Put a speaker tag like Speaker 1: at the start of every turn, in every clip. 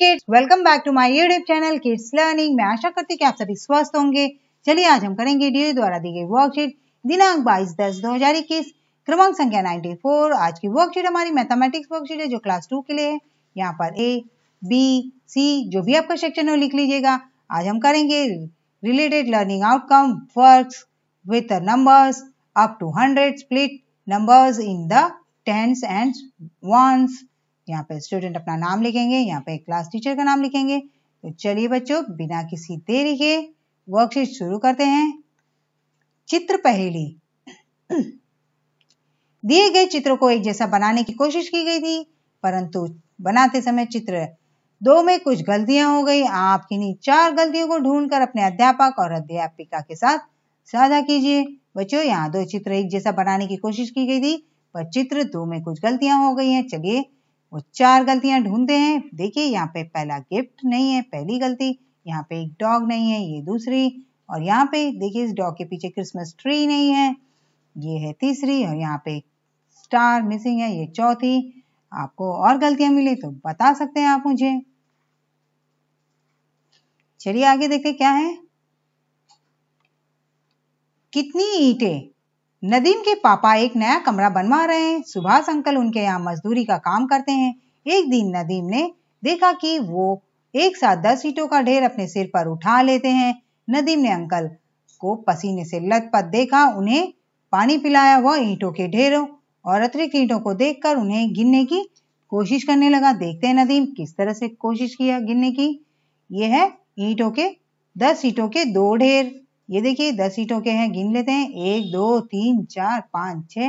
Speaker 1: kids welcome back to my YouTube channel kids learning मैं आशा करती हूँ कि आप सभी स्वस्थ होंगे चलिए आज हम करेंगे डी द्वारा दी गई वर्कशीट दिनांक 22 दस दो हजार इक्कीस क्रमांक संख्या 94 आज की वर्कशीट हमारी मैथमेटिक्स वर्कशीट है जो क्लास टू के लिए है यहाँ पर ए बी सी जो भी आपका सेक्शन हो लिख लीजिएगा आज हम करेंगे related learning outcome work with numbers up to hundred split numbers in the tens and ones यहाँ पे स्टूडेंट अपना नाम लिखेंगे यहाँ पे क्लास टीचर का नाम लिखेंगे तो चलिए बच्चों बिना किसी देरी के वर्कशीट शुरू करते हैं चित्र पहेली दिए गए चित्र को एक जैसा बनाने की कोशिश की गई थी परंतु बनाते समय चित्र दो में कुछ गलतियां हो गई आप किन्हीं चार गलतियों को ढूंढकर अपने अध्यापक और अध्यापिका के साथ साझा कीजिए बच्चों यहाँ दो चित्र एक जैसा बनाने की कोशिश की गई थी पर चित्र दो में कुछ गलतियां हो गई हैं चलिए वो चार गलतियां ढूंढते हैं देखिए यहाँ पे पहला गिफ्ट नहीं है पहली गलती यहाँ पे एक डॉग नहीं है ये दूसरी और यहाँ पे देखिए इस डॉग के पीछे क्रिसमस ट्री नहीं है ये है तीसरी और यहाँ पे स्टार मिसिंग है ये चौथी आपको और गलतियां मिली तो बता सकते हैं आप मुझे चलिए आगे देखते क्या है कितनी ईटे नदीम के पापा एक नया कमरा बनवा रहे हैं सुभाष अंकल उनके यहाँ मजदूरी का काम करते हैं एक दिन नदीम ने देखा कि वो एक साथ दस ईटों का ढेर अपने सिर पर उठा लेते हैं नदीम ने अंकल को पसीने से लथपथ देखा उन्हें पानी पिलाया वह ईंटों के ढेरों और अतिरिक्त ईंटों को देखकर उन्हें गिनने की कोशिश करने लगा देखते हैं नदीम किस तरह से कोशिश किया गिनने की यह है ईंटों के दस ईटों के दो ढेर ये देखिए दस सीटों के हैं गिन लेते हैं एक दो तीन चार पाँच छ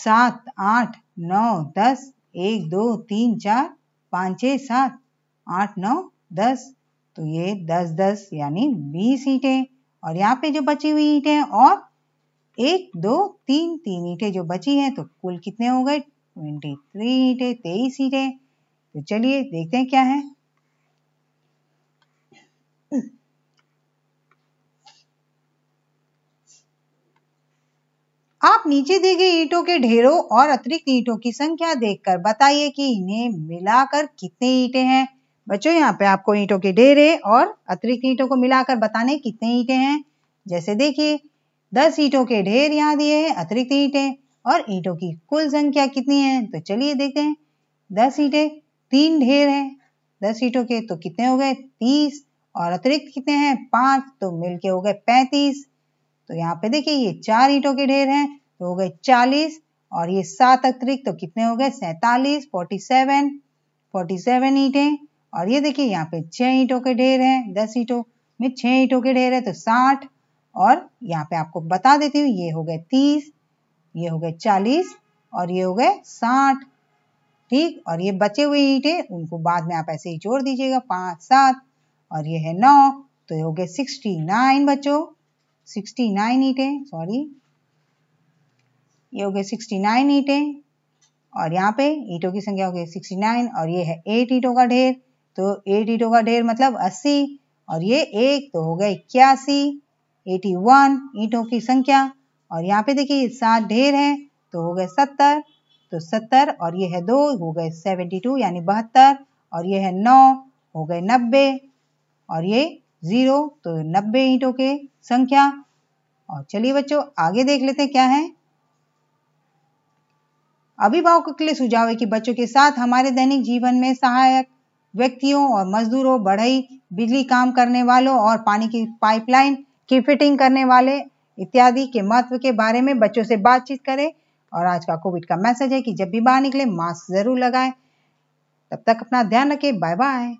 Speaker 1: सात आठ नौ दस एक दो तीन चार पाँच छ सात आठ नौ दस तो ये दस दस यानी बीस ईटें और यहाँ पे जो बची हुई ईटें और एक दो तीन तीन ईटें जो बची हैं तो कुल कितने हो गए ट्वेंटी थ्री ईटें तेईस ईटें तो चलिए देखते हैं क्या है आप नीचे दी गई ईंटों के ढेरों और अतिरिक्त ईंटों की संख्या देखकर बताइए कि इन्हें मिलाकर कितने ईटे हैं बच्चों यहाँ पे आपको ईंटों के ढेरे और अतिरिक्त ईंटों को मिलाकर बताने कितने ईटे हैं जैसे देखिए दस ईंटों के ढेर यहाँ दिए हैं अतिरिक्त ईटे और ईंटों की कुल संख्या कितनी है तो चलिए देखते हैं दस ईटे तीन ढेर है दस ईंटों के तो कितने हो गए तीस और अतिरिक्त कितने हैं पांच तो मिलके हो गए पैंतीस तो यहाँ पे देखिए ये चार ईटों के ढेर हैं तो हो गए चालीस और ये सात अतिरिक्त तो कितने हो गए सैतालीस फोर्टी सेवन फोर्टी सेवन ईटे और ये देखिए यहाँ पे छह ईंटों के ढेर हैं दस ईटों में छह ईटों के ढेर है तो साठ और यहाँ पे आपको बता देती हूँ ये हो गए तीस ये हो गए चालीस और ये हो गए साठ ठीक और ये बचे हुए ईटे उनको बाद में आप ऐसे ही जोड़ दीजिएगा पांच सात और ये है नौ तो ये हो गए सिक्सटी नाइन बच्चों सिक्सटी नाइन ईटें सॉरी ये हो गए सिक्सटी नाइन ईटें और यहाँ पे ईटों की संख्या हो गई सिक्सटी नाइन और ये है एट ईटों का ढेर तो एट ईटों का ढेर मतलब अस्सी और ये एक तो हो गया इक्यासी एटी वन ईटों की संख्या और यहाँ पे देखिए सात ढेर है तो हो गए सत्तर तो सत्तर और ये है दो हो गए सेवेंटी टू यानी बहत्तर और ये है नौ हो गए नब्बे और ये ज़ीरो तो नब्बे ईंटों के संख्या और चलिए बच्चों आगे देख लेते हैं क्या है अभिभावकों के लिए सुझाव है कि बच्चों के साथ हमारे दैनिक जीवन में सहायक व्यक्तियों और मजदूरों बढ़ई बिजली काम करने वालों और पानी की पाइपलाइन की फिटिंग करने वाले इत्यादि के महत्व के बारे में बच्चों से बातचीत करें और आज का कोविड का मैसेज है कि जब भी बाहर निकले मास्क जरूर लगाएं तब तक अपना ध्यान रखें बाय बाय